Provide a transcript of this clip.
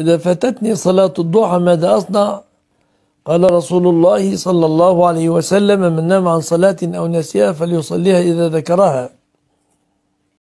إذا فاتتني صلاة الضحى ماذا أصنع؟ قال رسول الله صلى الله عليه وسلم من نام عن صلاة أو نسيها فليصليها إذا ذكرها